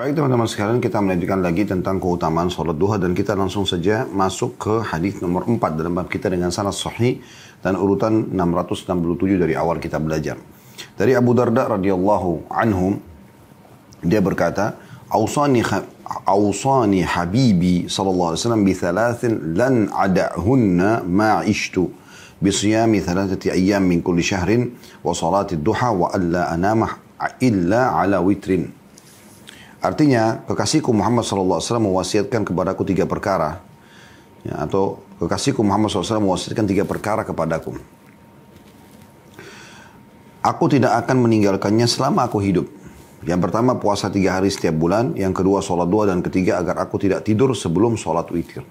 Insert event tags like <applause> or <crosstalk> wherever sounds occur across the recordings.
Baik teman-teman sekalian kita melanjutkan lagi tentang keutamaan sholat duha dan kita langsung saja masuk ke hadis nomor 4 dalam bab kita dengan sanad sahih dan urutan 667 dari awal kita belajar. Dari Abu Darda radhiyallahu anhu dia berkata, "Ausani أوصاني حبيبي صلى الله عليه وسلم بثلاث لن أدعهن ما عشت بصيام ثلاثة أيام من كل شهر وصلاة الضحى وألا أنام إلا على witrin. Artinya, kekasihku Muhammad SAW mewasiatkan kepadaku tiga perkara. Ya, atau kekasihku Muhammad SAW mewasiatkan tiga perkara kepadaku. Aku tidak akan meninggalkannya selama aku hidup. Yang pertama puasa tiga hari setiap bulan, yang kedua sholat dua, dan ketiga agar aku tidak tidur sebelum sholat witir.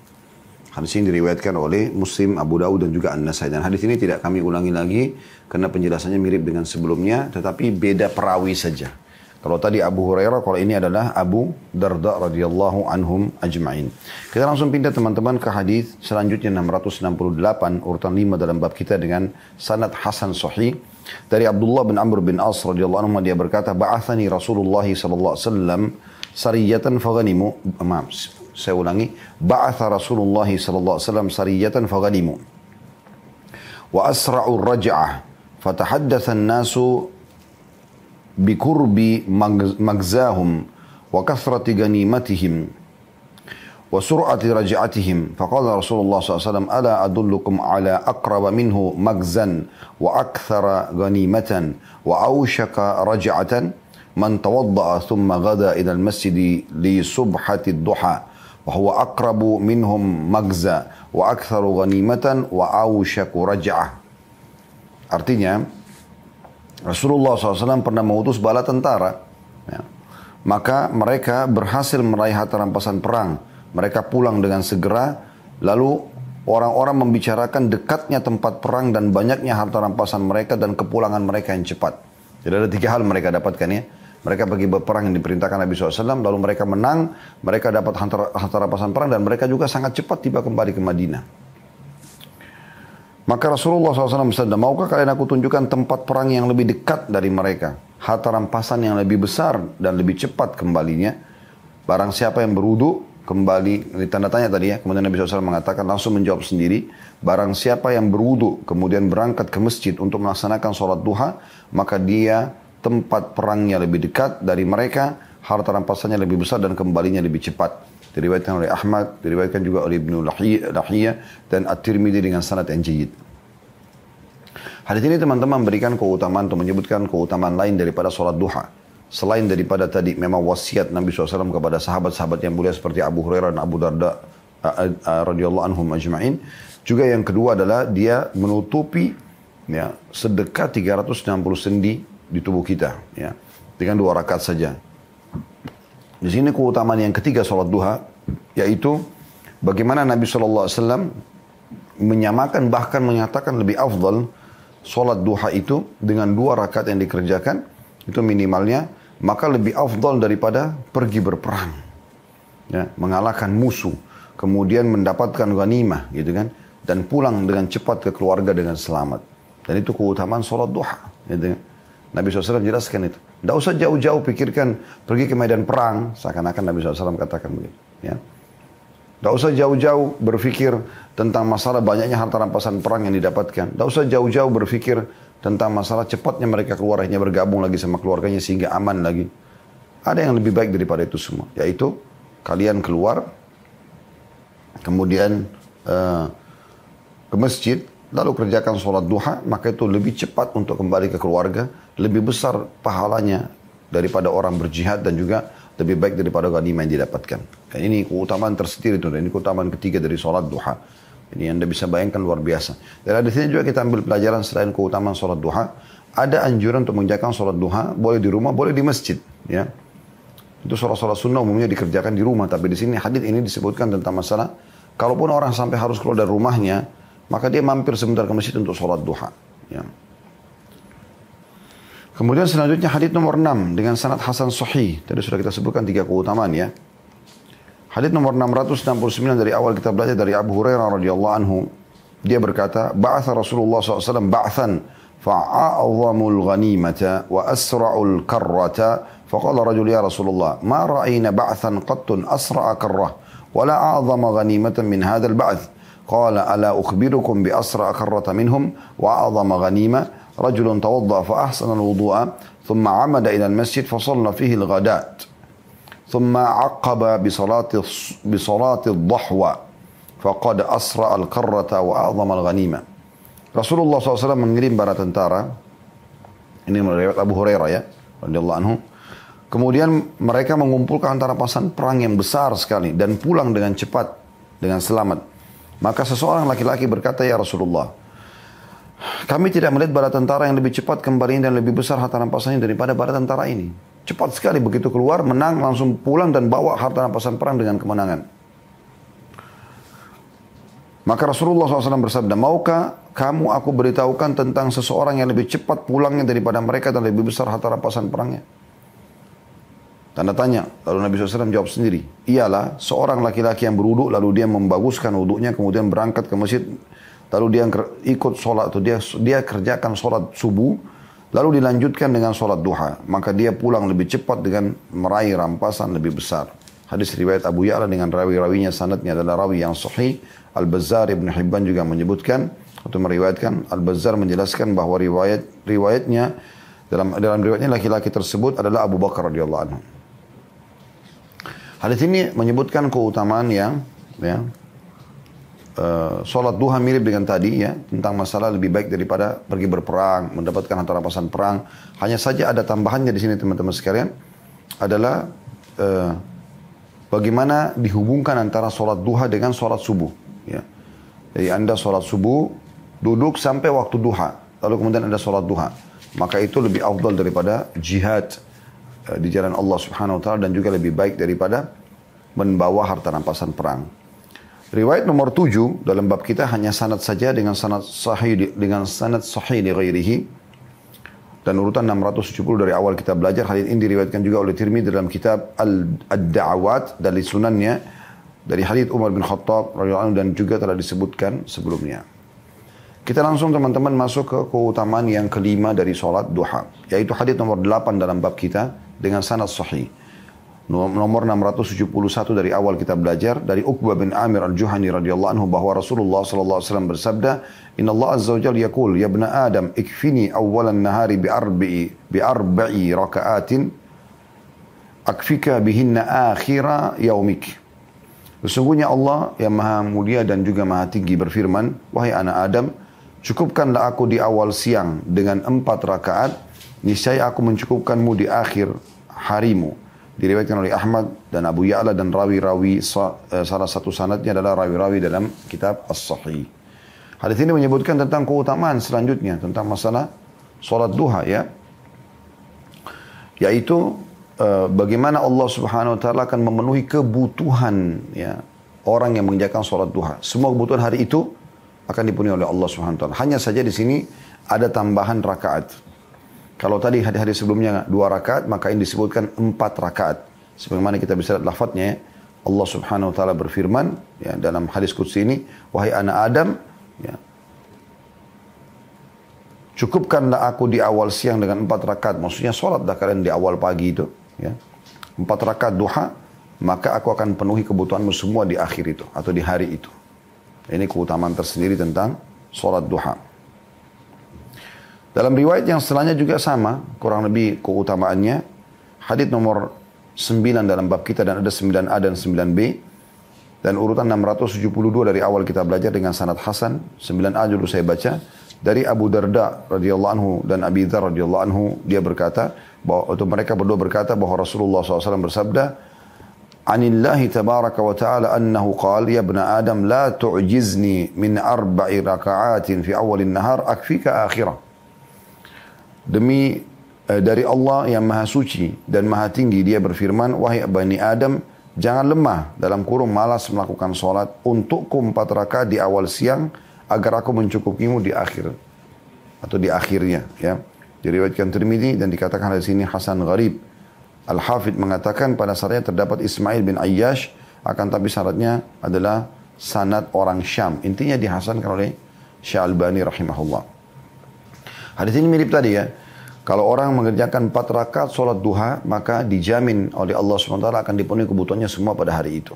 Hadis ini diriwayatkan oleh Muslim, Abu Dawud dan juga An-Nasai. Dan hadis ini tidak kami ulangi lagi karena penjelasannya mirip dengan sebelumnya tetapi beda perawi saja. Kalau tadi Abu Hurairah, kalau ini adalah Abu Darda radhiyallahu anhum ajma'in. Kita langsung pindah teman-teman ke hadis selanjutnya 668 urutan 5 dalam bab kita dengan sanad hasan sahih dari Abdullah bin Amr bin As radhiyallahu anhu dia berkata, "Ba'athani Rasulullah sallallahu alaihi wasallam sariyatan faghanimu." Maaf, saya ulangi, "Ba'atha Rasulullah sallallahu alaihi wasallam sariyatan faghanimu." Wa asra'u raj'ah fatahaddatha an-nasu بقرب مجزاهم وكثرة غنيمتهم وسرعة رجعتهم فقال رسول الله صلى الله عليه وسلم ألا أدلكم على أقرب منه مجزا وأكثر غنيمة وأوشك رجعة من توضأ ثم غدا إلى المسجد لصبحة الضحى وهو أقرب منهم مجزا وأكثر غنيمة وأوشك رجعة Artinya, Rasulullah SAW pernah mengutus bala tentara. Ya. Maka mereka berhasil meraih harta rampasan perang. Mereka pulang dengan segera. Lalu orang-orang membicarakan dekatnya tempat perang dan banyaknya harta rampasan mereka dan kepulangan mereka yang cepat. Jadi ada tiga hal mereka dapatkan ya. Mereka pergi berperang yang diperintahkan Nabi SAW, lalu mereka menang, mereka dapat harta rampasan perang, dan mereka juga sangat cepat tiba kembali ke Madinah. Maka Rasulullah SAW bersabda, maukah kalian aku tunjukkan tempat perang yang lebih dekat dari mereka? Harta rampasan yang lebih besar dan lebih cepat kembalinya. Barang siapa yang berudu kembali dari tanda tanya tadi ya. Kemudian Nabi SAW mengatakan langsung menjawab sendiri. Barang siapa yang berudu kemudian berangkat ke masjid untuk melaksanakan sholat duha, maka dia tempat perangnya lebih dekat dari mereka, harta rampasannya lebih besar dan kembalinya lebih cepat diriwayatkan oleh Ahmad, diriwayatkan juga oleh Ibnu Lahiyah dan At-Tirmidzi dengan sanad yang jayid. Hadis ini teman-teman memberikan keutamaan untuk menyebutkan keutamaan lain daripada sholat duha. Selain daripada tadi memang wasiat Nabi SAW kepada sahabat-sahabat yang mulia seperti Abu Hurairah dan Abu Darda radhiyallahu anhum ajma'in. Juga yang kedua adalah dia menutupi ya, sedekah 360 sendi di tubuh kita ya, dengan dua rakaat saja. Di sini keutamaan yang ketiga sholat duha, yaitu bagaimana Nabi SAW menyamakan bahkan menyatakan lebih afdal sholat duha itu dengan dua rakaat yang dikerjakan itu minimalnya maka lebih afdal daripada pergi berperang ya, mengalahkan musuh kemudian mendapatkan ghanimah gitu kan dan pulang dengan cepat ke keluarga dengan selamat dan itu keutamaan sholat duha gitu kan. sallallahu Nabi SAW jelaskan itu tidak usah jauh-jauh pikirkan pergi ke medan perang. Seakan-akan Nabi SAW katakan begitu. Ya. Tidak usah jauh-jauh berpikir tentang masalah banyaknya harta rampasan perang yang didapatkan. Tidak usah jauh-jauh berpikir tentang masalah cepatnya mereka keluar hanya bergabung lagi sama keluarganya sehingga aman lagi. Ada yang lebih baik daripada itu semua, yaitu kalian keluar, kemudian uh, ke masjid, lalu kerjakan sholat duha, maka itu lebih cepat untuk kembali ke keluarga lebih besar pahalanya daripada orang berjihad dan juga lebih baik daripada ghanimah yang didapatkan. Dan ini keutamaan tersendiri tuh. ini keutamaan ketiga dari sholat duha. Ini anda bisa bayangkan luar biasa. Dan ada sini juga kita ambil pelajaran selain keutamaan sholat duha, ada anjuran untuk mengerjakan sholat duha, boleh di rumah, boleh di masjid. Ya. Itu sholat-sholat sunnah umumnya dikerjakan di rumah, tapi di sini hadis ini disebutkan tentang masalah, kalaupun orang sampai harus keluar dari rumahnya, maka dia mampir sebentar ke masjid untuk sholat duha. Ya. Kemudian selanjutnya hadis nomor 6 dengan sanad Hasan Sahih. Tadi sudah kita sebutkan tiga keutamaan ya. Hadis nomor 669 dari awal kita belajar dari Abu Hurairah radhiyallahu anhu. Dia berkata, "Ba'atha Rasulullah SAW ba'than fa'a'zamul ghanimata wa asra'ul karrata." Faqala rajul ya Rasulullah, "Ma ra'ayna ba'than qattun asra'a karrah wa la a'zama ghanimatan min hadzal ba'th." Qala ala ukhbirukum bi asra'a karrata minhum wa a'zama ghanimah رجل توضأ فأحسن الوضوء ثم عمد إلى المسجد فصلى فيه الغداء ثم عقب بصلاة بصلاة الضحوة فقد أسرع القرة وأعظم الغنيمة رسول الله الله صلى Rasulullah SAW mengirim para tentara ini melalui Abu Hurairah ya الله anhu kemudian mereka mengumpulkan antara pasan perang yang besar sekali dan pulang dengan cepat dengan selamat maka seseorang laki-laki berkata ya Rasulullah kami tidak melihat bala tentara yang lebih cepat kembali dan lebih besar harta rampasannya daripada bala tentara ini. Cepat sekali begitu keluar, menang, langsung pulang dan bawa harta rampasan perang dengan kemenangan. Maka Rasulullah SAW bersabda, Maukah kamu aku beritahukan tentang seseorang yang lebih cepat pulangnya daripada mereka dan lebih besar harta rampasan perangnya? Tanda tanya. Lalu Nabi SAW jawab sendiri. Ialah seorang laki-laki yang beruduk lalu dia membaguskan uduknya kemudian berangkat ke masjid Lalu dia ikut sholat atau dia dia kerjakan sholat subuh, lalu dilanjutkan dengan sholat duha. Maka dia pulang lebih cepat dengan meraih rampasan lebih besar. Hadis riwayat Abu Ya'la dengan rawi-rawinya sanatnya adalah rawi yang sahih. Al-Bazzar Ibn Hibban juga menyebutkan atau meriwayatkan Al-Bazzar menjelaskan bahwa riwayat riwayatnya dalam dalam riwayatnya laki-laki tersebut adalah Abu Bakar radhiyallahu anhu. Hadis ini menyebutkan keutamaan yang ya, Eh, sholat duha mirip dengan tadi ya tentang masalah lebih baik daripada pergi berperang mendapatkan harta rampasan perang hanya saja ada tambahannya di sini teman-teman sekalian adalah uh, bagaimana dihubungkan antara sholat duha dengan sholat subuh ya jadi anda sholat subuh duduk sampai waktu duha lalu kemudian anda sholat duha maka itu lebih afdal daripada jihad uh, di jalan Allah Subhanahu wa taala dan juga lebih baik daripada membawa harta rampasan perang Riwayat nomor tujuh dalam bab kita hanya sanad saja dengan sanad sahih dengan sanad sahih di ghairihi. Dan urutan 670 dari awal kita belajar hadis ini diriwayatkan juga oleh Tirmidzi dalam kitab Al-Da'awat dari sunannya dari hadis Umar bin Khattab radhiyallahu anhu dan juga telah disebutkan sebelumnya. Kita langsung teman-teman masuk ke keutamaan yang kelima dari solat duha. Yaitu hadis nomor 8 dalam bab kita dengan sanad sahih nomor 671 dari awal kita belajar dari Uqbah bin Amir al-Juhani radhiyallahu anhu bahwa Rasulullah sallallahu alaihi wasallam bersabda, "Inna Allah azza wa jalla yaqul ya ibna Adam ikfini awwalan nahari bi arba'i bi arba'i raka'atin akfika bihinna akhira yaumik." Sesungguhnya Allah yang maha mulia dan juga maha tinggi berfirman, "Wahai anak Adam, cukupkanlah aku di awal siang dengan empat rakaat, niscaya aku mencukupkanmu di akhir harimu." diriwayatkan oleh Ahmad dan Abu Ya'la dan rawi-rawi eh, salah satu sanatnya adalah rawi-rawi dalam kitab As-Sahih. Hadis ini menyebutkan tentang keutamaan selanjutnya tentang masalah salat duha ya. Yaitu eh, bagaimana Allah Subhanahu wa taala akan memenuhi kebutuhan ya orang yang mengerjakan salat duha. Semua kebutuhan hari itu akan dipenuhi oleh Allah Subhanahu wa taala. Hanya saja di sini ada tambahan rakaat. Kalau tadi hadis-hadis sebelumnya dua rakaat, maka ini disebutkan empat rakaat. Sebagaimana kita bisa lihat lafadznya ya. Allah Subhanahu wa taala berfirman ya dalam hadis kudsi ini, wahai anak Adam, ya, cukupkanlah aku di awal siang dengan empat rakaat. Maksudnya sholatlah kalian di awal pagi itu. Ya. Empat rakaat duha, maka aku akan penuhi kebutuhanmu semua di akhir itu atau di hari itu. Ini keutamaan tersendiri tentang sholat duha. Dalam riwayat yang setelahnya juga sama, kurang lebih keutamaannya. Hadis nomor 9 dalam bab kita dan ada 9A dan 9B. Dan urutan 672 dari awal kita belajar dengan sanad Hasan. 9A dulu saya baca. Dari Abu Darda radhiyallahu anhu dan Abi Dzar radhiyallahu anhu dia berkata bahwa atau mereka berdua berkata bahwa Rasulullah SAW bersabda Anillahi tabaraka wa ta'ala annahu qal ya ibn Adam la tu'jizni min arba'i raka'atin fi awalin nahar akfika akhirah Demi eh, dari Allah yang maha suci dan maha tinggi dia berfirman, Wahai Bani Adam, jangan lemah dalam kurung malas melakukan sholat untukku empat raka di awal siang agar aku mencukupimu di akhir atau di akhirnya ya diriwayatkan Tirmidzi dan dikatakan dari sini Hasan Gharib Al Hafid mengatakan pada saatnya terdapat Ismail bin Ayyash akan tapi syaratnya adalah sanad orang Syam intinya dihasankan oleh Syalbani rahimahullah Hadis ini mirip tadi ya. Kalau orang mengerjakan empat rakaat sholat duha, maka dijamin oleh Allah SWT akan dipenuhi kebutuhannya semua pada hari itu.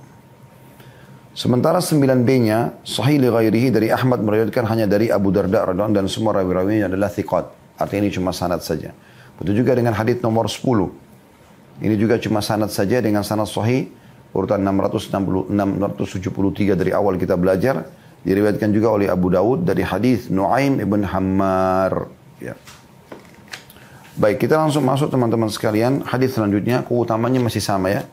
Sementara 9B-nya, sahih li ghairihi dari Ahmad meriwayatkan hanya dari Abu Darda radhiallahu dan semua rawi-rawinya adalah thiqat. Artinya ini cuma sanad saja. Betul juga dengan hadis nomor 10. Ini juga cuma sanad saja dengan sanad sahih urutan 660, 673 dari awal kita belajar. Diriwayatkan juga oleh Abu Daud dari hadis Nuaim ibn Hammar. Ya. Baik, kita langsung masuk teman-teman sekalian. Hadis selanjutnya, keutamanya masih sama ya.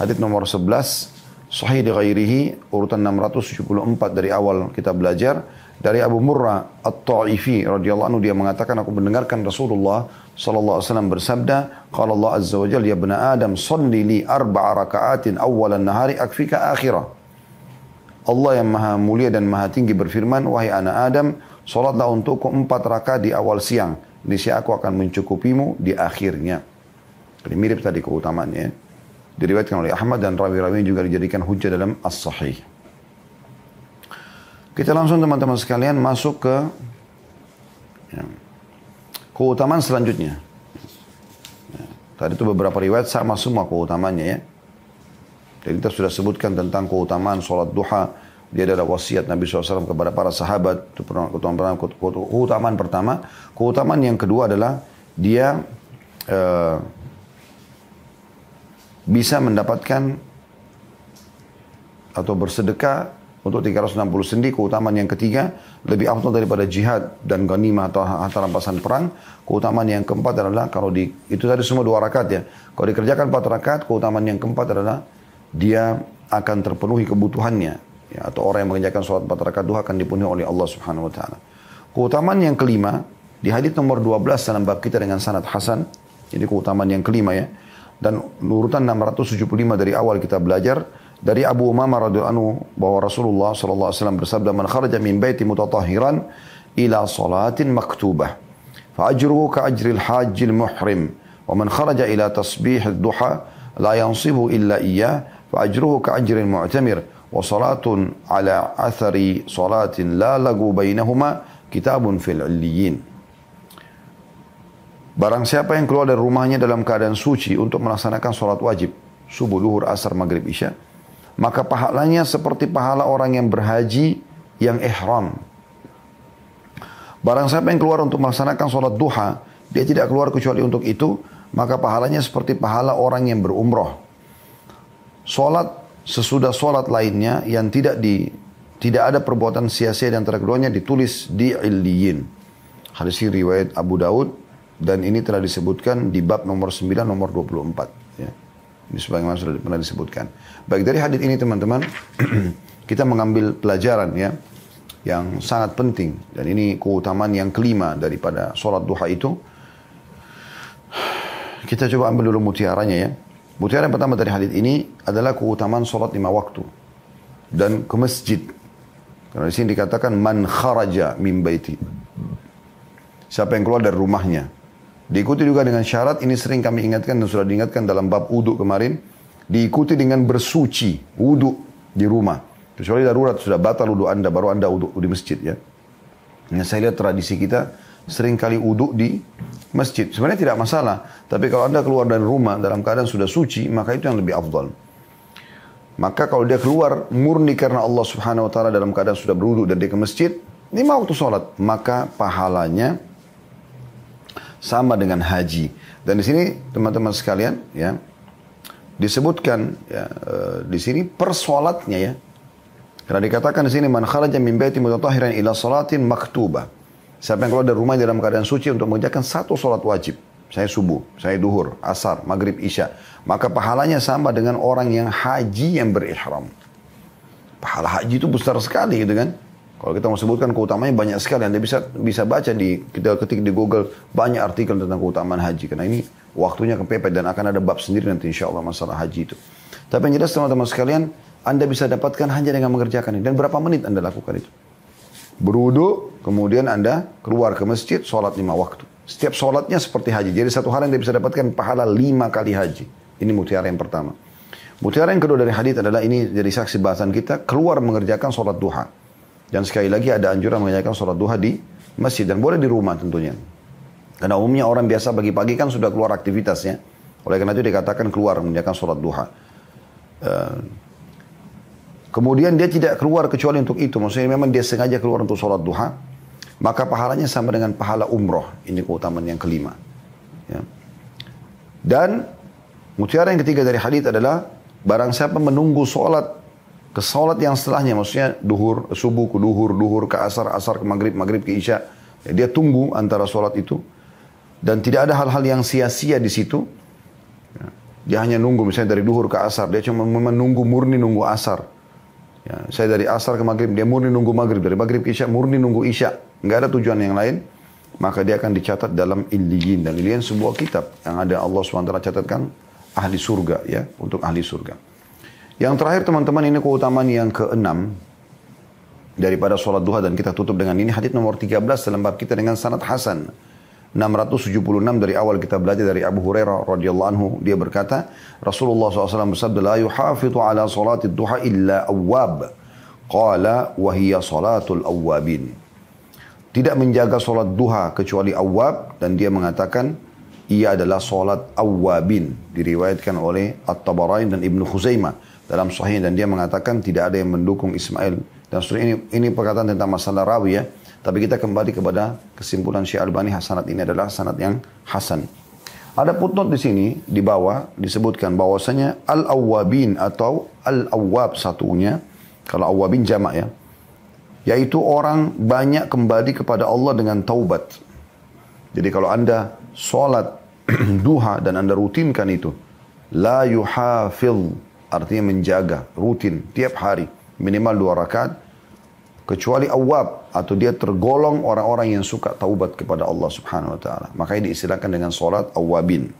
Hadis nomor 11, Sahih di ghairihi, urutan 674 dari awal kita belajar. Dari Abu Murrah At-Ta'ifi radhiyallahu anhu dia mengatakan aku mendengarkan Rasulullah sallallahu alaihi wasallam bersabda, qala Allah azza wa jalla ya bani Adam shalli li arba'a raka'atin awwalan nahari akfika akhirah. Allah yang maha mulia dan maha tinggi berfirman, wahai anak Adam, Sholatlah untukku empat raka di awal siang. Niscaya aku akan mencukupimu di akhirnya. Ini mirip tadi keutamanya. Ya. Diriwayatkan oleh Ahmad dan rawi-rawi juga dijadikan hujah dalam as-sahih. Kita langsung teman-teman sekalian masuk ke ya, keutamaan selanjutnya. Ya, tadi itu beberapa riwayat sama semua keutamanya ya. Jadi kita sudah sebutkan tentang keutamaan sholat duha, dia adalah wasiat Nabi SAW kepada para sahabat. Itu keutamaan, keutamaan pertama. Keutamaan yang kedua adalah dia uh, bisa mendapatkan atau bersedekah untuk 360 sendi. Keutamaan yang ketiga lebih afdal daripada jihad dan ghanimah atau harta rampasan perang. Keutamaan yang keempat adalah kalau di itu tadi semua dua rakaat ya. Kalau dikerjakan empat rakaat, keutamaan yang keempat adalah dia akan terpenuhi kebutuhannya ya, atau orang yang mengerjakan sholat empat rakaat duha akan dipenuhi oleh Allah Subhanahu wa taala. Keutamaan yang kelima di hadits nomor 12 dalam bab kita dengan sanad hasan. Jadi keutamaan yang kelima ya. Dan urutan 675 dari awal kita belajar dari Abu Umamah radhiyallahu anhu bahwa Rasulullah sallallahu alaihi wasallam bersabda man kharaja min baiti mutatahhiran ila salatin maktubah fa ajruhu ka ajril hajjil muhrim wa man kharaja ila tasbih ad-duha la yansibu illa iyyah fa ajruhu ka ajril mu'tamir وصلاة على athari صلاة لا lagu بينهما كتاب في illiyin. Barang siapa yang keluar dari rumahnya dalam keadaan suci untuk melaksanakan sholat wajib, subuh, luhur, asar, maghrib, isya, maka pahalanya seperti pahala orang yang berhaji yang ihram. Barang siapa yang keluar untuk melaksanakan sholat duha, dia tidak keluar kecuali untuk itu, maka pahalanya seperti pahala orang yang berumroh. Sholat sesudah sholat lainnya yang tidak di tidak ada perbuatan sia-sia di antara keduanya ditulis di illiyin. Hadis ini riwayat Abu Daud dan ini telah disebutkan di bab nomor 9 nomor 24 ya. Ini sebagaimana sudah pernah disebutkan. Baik dari hadis ini teman-teman <clears throat> kita mengambil pelajaran ya yang sangat penting dan ini keutamaan yang kelima daripada sholat duha itu. Kita coba ambil dulu mutiaranya ya. Mutiara yang pertama dari hadis ini adalah keutamaan sholat lima waktu dan ke masjid. Karena di sini dikatakan man kharaja min baiti. Siapa yang keluar dari rumahnya. Diikuti juga dengan syarat ini sering kami ingatkan dan sudah diingatkan dalam bab wudhu kemarin. Diikuti dengan bersuci wudhu di rumah. Kecuali darurat sudah batal wudhu anda baru anda wudhu di masjid ya. Nah, saya lihat tradisi kita sering kali uduk di masjid. Sebenarnya tidak masalah. Tapi kalau anda keluar dari rumah dalam keadaan sudah suci, maka itu yang lebih afdal. Maka kalau dia keluar murni karena Allah subhanahu wa ta'ala dalam keadaan sudah beruduk dan dia ke masjid, lima waktu sholat, maka pahalanya sama dengan haji. Dan di sini teman-teman sekalian, ya disebutkan ya, eh, di sini persolatnya ya. Karena dikatakan di sini man kharaja min baiti mutatahhiran ila salatin maktuba. Siapa yang keluar dari rumah dalam keadaan suci untuk mengerjakan satu sholat wajib. Saya subuh, saya duhur, asar, maghrib, isya. Maka pahalanya sama dengan orang yang haji yang berihram. Pahala haji itu besar sekali gitu kan. Kalau kita mau sebutkan keutamanya banyak sekali. Anda bisa bisa baca di kita ketik di Google banyak artikel tentang keutamaan haji. Karena ini waktunya kepepet dan akan ada bab sendiri nanti insya Allah masalah haji itu. Tapi yang jelas teman-teman sekalian, Anda bisa dapatkan hanya dengan mengerjakan ini. Dan berapa menit Anda lakukan itu? berudu, kemudian Anda keluar ke masjid, sholat lima waktu. Setiap sholatnya seperti haji. Jadi satu hari Anda bisa dapatkan pahala lima kali haji. Ini mutiara yang pertama. Mutiara yang kedua dari hadis adalah ini jadi saksi bahasan kita, keluar mengerjakan sholat duha. Dan sekali lagi ada anjuran mengerjakan sholat duha di masjid. Dan boleh di rumah tentunya. Karena umumnya orang biasa pagi-pagi kan sudah keluar aktivitasnya. Oleh karena itu dikatakan keluar mengerjakan sholat duha. Eh, Kemudian dia tidak keluar kecuali untuk itu. Maksudnya memang dia sengaja keluar untuk sholat duha. Maka pahalanya sama dengan pahala umroh. Ini keutamaan yang kelima. Ya. Dan mutiara yang ketiga dari hadis adalah barang siapa menunggu sholat ke sholat yang setelahnya, maksudnya duhur, subuh ke duhur, duhur ke asar, asar ke maghrib, maghrib ke isya. Ya, dia tunggu antara sholat itu dan tidak ada hal-hal yang sia-sia di situ. Ya. Dia hanya nunggu misalnya dari duhur ke asar, dia cuma menunggu murni nunggu asar. Ya, saya dari asar ke maghrib, dia murni nunggu maghrib. Dari maghrib ke isya, murni nunggu isya. Nggak ada tujuan yang lain. Maka dia akan dicatat dalam illiyin. Dan illiyin sebuah kitab yang ada Allah SWT catatkan ahli surga. ya Untuk ahli surga. Yang terakhir teman-teman ini keutamaan yang keenam. Daripada sholat duha dan kita tutup dengan ini. hadits nomor 13 dalam bab kita dengan sanad Hasan. 676 dari awal kita belajar dari Abu Hurairah radhiyallahu anhu dia berkata Rasulullah SAW bersabda la yuhafitu ala salati duha illa awwab qala wa hiya salatul awwabin tidak menjaga salat duha kecuali awab dan dia mengatakan ia adalah salat awabin diriwayatkan oleh At-Tabarain dan Ibnu Khuzaimah dalam sahih dan dia mengatakan tidak ada yang mendukung Ismail dan ini ini perkataan tentang masalah rawi ya tapi kita kembali kepada kesimpulan Syekh Albani hasanat ini adalah hasanat yang hasan. Ada footnote di sini di bawah disebutkan bahwasanya al awabin atau al-awwab satunya kalau awabin jamak ya yaitu orang banyak kembali kepada Allah dengan taubat. Jadi kalau Anda sholat <clears throat> duha dan Anda rutinkan itu la yuhafil artinya menjaga rutin tiap hari minimal dua rakaat kecuali awab atau dia tergolong orang-orang yang suka taubat kepada Allah Subhanahu wa taala. maka ini diistilahkan dengan salat awabin.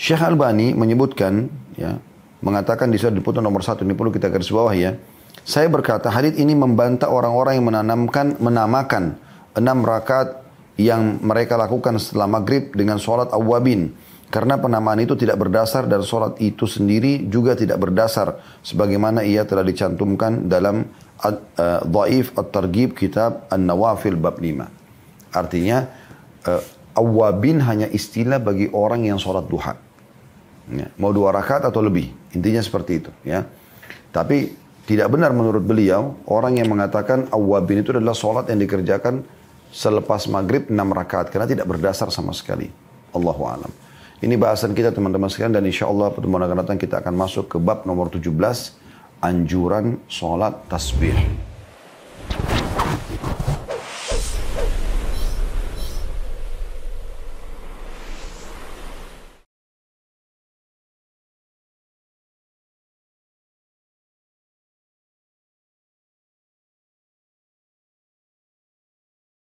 Syekh Albani menyebutkan ya, mengatakan di surat di liputan nomor satu ini perlu kita garis bawah ya. Saya berkata hadis ini membantah orang-orang yang menanamkan menamakan enam rakaat yang mereka lakukan setelah maghrib dengan solat awabin. Karena penamaan itu tidak berdasar dan solat itu sendiri juga tidak berdasar. Sebagaimana ia telah dicantumkan dalam Dhaif eh, At-Targib kitab An-Nawafil bab 5. Artinya uh, awabin hanya istilah bagi orang yang sholat duha. Ya, mau dua rakaat atau lebih. Intinya seperti itu. ya. Tapi tidak benar menurut beliau orang yang mengatakan awabin itu adalah sholat yang dikerjakan selepas maghrib enam rakaat. Karena tidak berdasar sama sekali. Allahu alam. Ini bahasan kita teman-teman sekalian dan insya Allah pertemuan akan datang kita akan masuk ke bab nomor 17 anjuran sholat tasbih.